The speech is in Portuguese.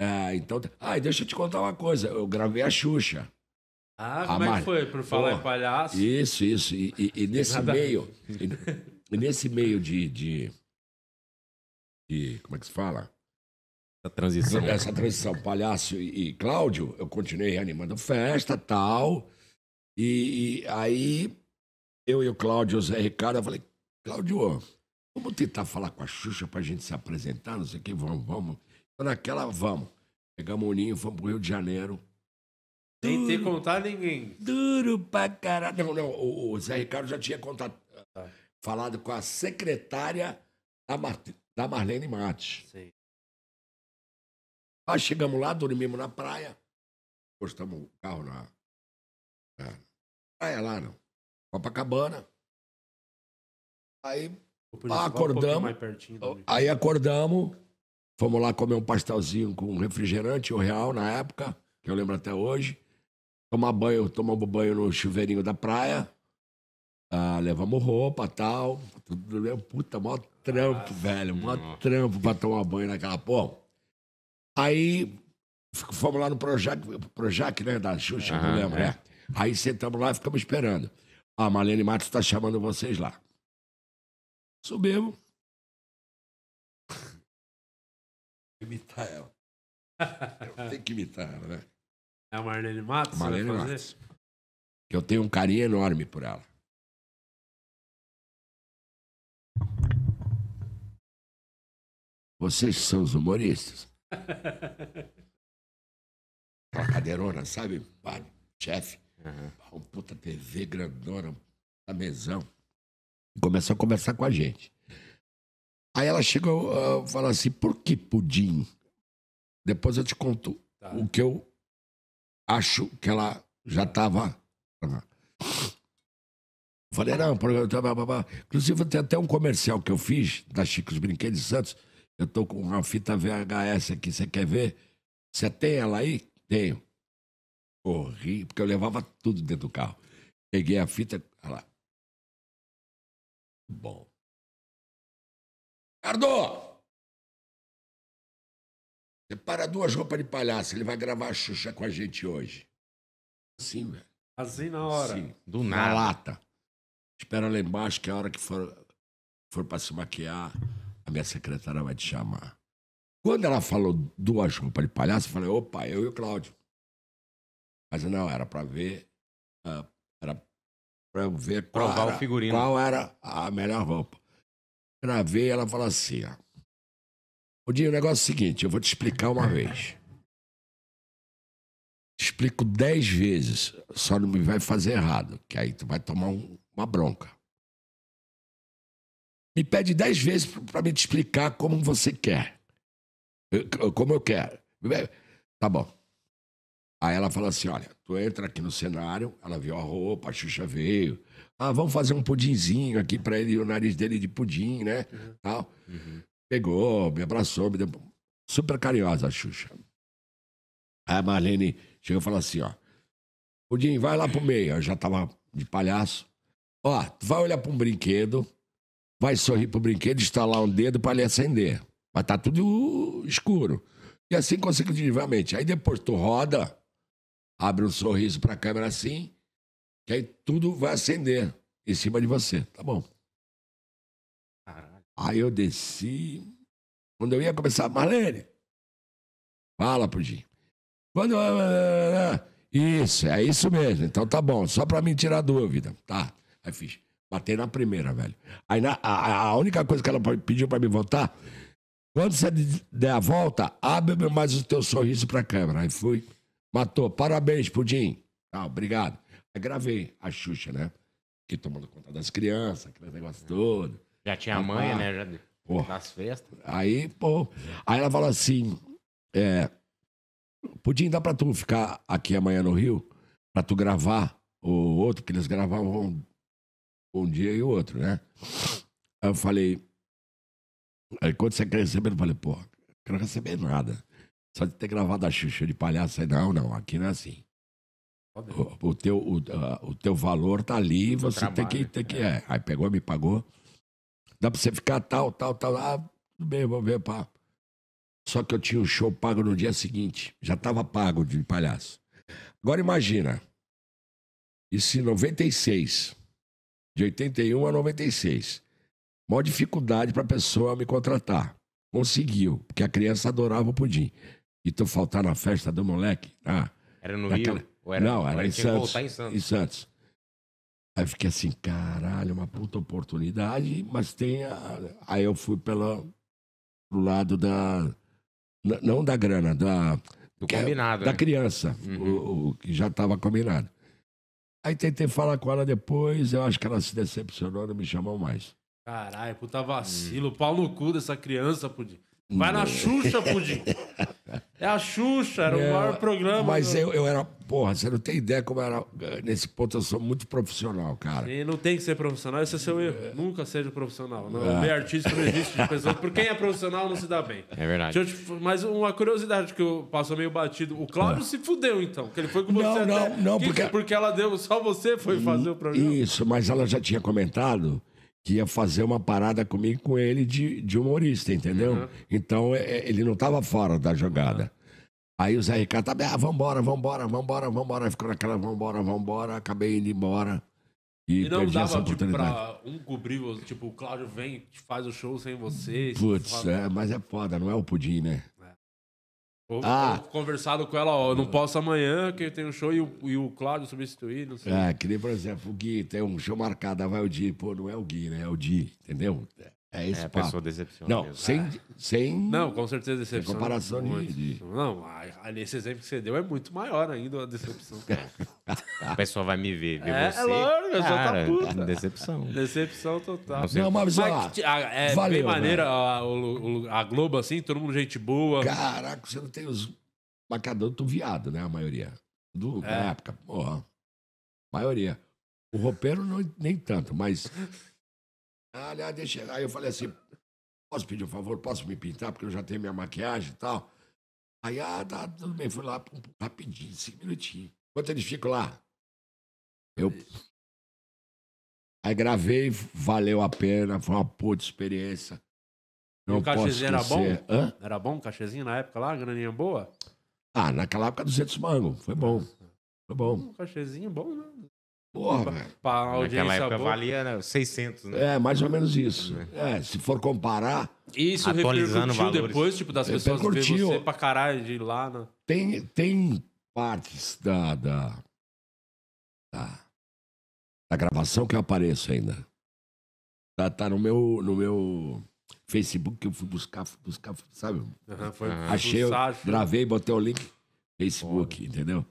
É, então. Tá. Ah, deixa eu te contar uma coisa. Eu gravei a Xuxa. Ah, como Mar... é que foi? Por falar em palhaço? Isso, isso. E, e, e nesse meio. E, e, nesse meio de, de, de, Como é que se fala? Essa transição. Essa transição, palhaço e, Cláudio, eu continuei animando festa tal. E, aí eu e o Cláudio, o Zé Ricardo, eu falei, Cláudio, vamos tentar falar com a Xuxa pra gente se apresentar, não sei o que, vamos, vamos naquela, vamos. Pegamos o ninho, fomos pro Rio de Janeiro. Sem ter contado ninguém. Duro pra caralho. Não, não, o, o Zé Ricardo já tinha contato, ah. falado com a secretária da, Mar, da Marlene Matos. Sim. Aí chegamos lá, dormimos na praia, postamos o carro na, na praia lá, não. Copacabana. Aí acordamos. Um aí acordamos. Fomos lá comer um pastelzinho com um refrigerante, o real na época, que eu lembro até hoje. Tomar banho, tomamos banho no chuveirinho da praia. Ah, levamos roupa tal. Tudo, é puta, mó trampo, ah, velho. Mó hum. trampo pra tomar banho naquela porra. Aí fomos lá no Projac, Projac né? Da Xuxa, não lembro, é. né? Aí sentamos lá e ficamos esperando. A ah, Marlene Matos tá chamando vocês lá. Subimos, Imitar ela. Eu tenho que imitar ela, né? É a Marlene Matos? Marlene Matos. Eu tenho um carinho enorme por ela. Vocês são os humoristas. Aquela cadeirona, sabe? chefe. Uhum. Uma puta TV grandona, a mesão. Começou a conversar com a gente. Aí ela chegou a falar assim: por que pudim? Depois eu te conto tá. o que eu acho que ela já estava. Falei, não, inclusive tem até um comercial que eu fiz da Chico's Brinquedos Santos. Eu tô com uma fita VHS aqui, você quer ver? Você tem ela aí? Tenho. Corri, porque eu levava tudo dentro do carro. Peguei a fita, olha lá. Bom. Ardô! Separa duas roupas de palhaço, ele vai gravar a Xuxa com a gente hoje. Assim, velho. Assim na hora. Sim. Do nada. Na lata. Espera lá embaixo que a hora que for, for pra se maquiar, a minha secretária vai te chamar. Quando ela falou duas roupas de palhaço, eu falei, opa, eu e o Cláudio. Mas não, era pra ver. Ah, era pra ver qual Provar era, o figurino. qual era a melhor roupa veia, ela fala assim, ó. O dia, o negócio é o seguinte, eu vou te explicar uma vez. Te explico dez vezes, só não me vai fazer errado, que aí tu vai tomar um, uma bronca. Me pede dez vezes para me te explicar como você quer. Eu, como eu quero. Tá bom. Aí ela fala assim: olha, tu entra aqui no cenário, ela viu a roupa, a Xuxa veio. Ah, vamos fazer um pudinzinho aqui pra ele, o nariz dele de pudim, né? Uhum. Tal. Uhum. Pegou, me abraçou, me deu. Super carinhosa a Xuxa. Aí a Marlene chegou e falou assim: ó, Pudim, vai lá pro meio. Eu já tava de palhaço. Ó, tu vai olhar pra um brinquedo, vai sorrir pro brinquedo, estalar um dedo pra ele acender. Mas tá tudo escuro. E assim consecutivamente. Aí depois tu roda abre um sorriso para a câmera assim, que aí tudo vai acender em cima de você. Tá bom. Aí eu desci. Quando eu ia começar, Marlene, fala, Pudim. Quando. Eh, eh, eh, isso, é isso mesmo. Então tá bom, só para me tirar dúvida. Tá. Aí fiz. Batei na primeira, velho. Aí na, a, a, única coisa que ela pediu para me voltar, quando você der a volta, abre mais o teu sorriso pra câmera. Aí fui. Matou. Parabéns, Pudim. Ah, obrigado. Aí gravei a Xuxa, né? Que tomando conta das crianças, aquele negócio é. todo. Já tinha a mãe, né? Já nas festas. Aí, pô. Aí ela fala assim: é, Pudim, dá pra tu ficar aqui amanhã no Rio? Pra tu gravar o outro, porque eles gravavam um dia e o outro, né? Aí eu falei. Aí quando você quer receber, eu falei, pô, quero receber nada. Só de ter gravado a Xuxa de palhaço. Aí, não, não, aqui não é assim. O, o teu, o, uh, o, teu valor tá ali, você tem que. Tem que é. é. Aí pegou, me pagou. Dá pra você ficar tal, tal, tal. Ah, tudo bem, vou ver, pá. Só que eu tinha o um show pago no dia seguinte. Já tava pago de palhaço. Agora imagina. Isso em 96. De 81 a 96. Maior dificuldade pra pessoa me contratar. Conseguiu, porque a criança adorava o pudim e tu faltar na festa do moleque. ah Era no Naquela... Rio? era... Não, era em Santos, em Santos, em Santos. Aí fiquei assim, caralho, uma puta oportunidade, mas tem a... Aí eu fui pelo pro lado da... Não da grana, da... Do é combinado, é... né? Da criança, uhum. o, o que já estava combinado. Aí tentei falar com ela depois, eu acho que ela se decepcionou, não me chamou mais. Caralho, puta vacilo, hum. pau no cu dessa criança, pude. Vai na Xuxa, Pudim. É a Xuxa, era é, o maior programa. Mas do... eu, eu era. Porra, você não tem ideia como era. Nesse ponto eu sou muito profissional, cara. E não tem que ser profissional, esse é seu erro. É. Nunca seja profissional. Não. É. Bem artista não existe de pessoa. Por quem é profissional não se dá bem. É verdade. Te... Mas uma curiosidade que eu passo meio batido. O Cláudio é. se fudeu, então. Que ele foi com você. Não, até... não, não, porque... porque ela deu. Só você foi fazer o programa. Isso, mas ela já tinha comentado que ia fazer uma parada comigo com ele de, de humorista, entendeu? Uhum. Então é, é ele não estava fora da jogada. Uhum. Aí o Zé Ricardo tava, ah, vambora, vambora, vambora, vambora. Ficou naquela, vambora, vambora, acabei indo embora. E, e não perdi dava, essa tipo, oportunidade. um cobrir, tipo, o Cláudio vem, faz o show sem você. Putz, é, mas é foda, não é o pudim, né? Ou ah. conversado com ela, ó, eu não posso amanhã, que tem um show e o, e o Cláudio substituir, não sei. É, que nem, por exemplo, o Gui, tem um show marcado, vai o Di, pô, não é o Gui, né? É o Di, entendeu? É. É isso, é, a pessoa decepciona. Não, mesmo. sem, é. sem. Não, com certeza decepciona. Em comparação de. Não, nesse exemplo que você deu é muito maior ainda a decepção. É. a pessoa vai me ver, ver é, você. É lógico, tá cara, já tá puta. É decepção. Decepção total. Não, não mas, mas lá, é valeu, De maneira a, a, Globo, assim, todo mundo gente boa. Caraca, você não tem os. macadão tu viado, né? A maioria. Do, é. Na época, porra. Maioria. O roupeiro não, nem tanto, mas Aliás, ah, deixa. Aí eu falei assim: posso pedir um favor? Posso me pintar? Porque eu já tenho minha maquiagem e tal. Aí, ah, tá, tudo bem. Fui lá pum, pum, rapidinho, cinco minutinhos. Quanto eles ficam lá, eu. Aí gravei, valeu a pena, foi uma puta experiência. Não e o cachezinho era bom? Hã? Era bom o cachezinho na época lá, graninha boa? Ah, naquela época 200 mango, foi bom. Foi bom. Um cachezinho bom, né? Porra, velho. Naquela época boa. valia 600, né, né? É, mais ou menos isso. Uhum. É, se for comparar... Isso atualizando repercutiu valores. depois, tipo, das pessoas ver você pra caralho de ir lá. Né? Tem, tem partes da, da, da, da gravação que eu apareço ainda. Tá, tá no meu... No meu... Facebook que eu fui buscar, fui buscar, sabe? Uhum, foi, Achei, eu, gravei, botei o link. Facebook, Porra. entendeu?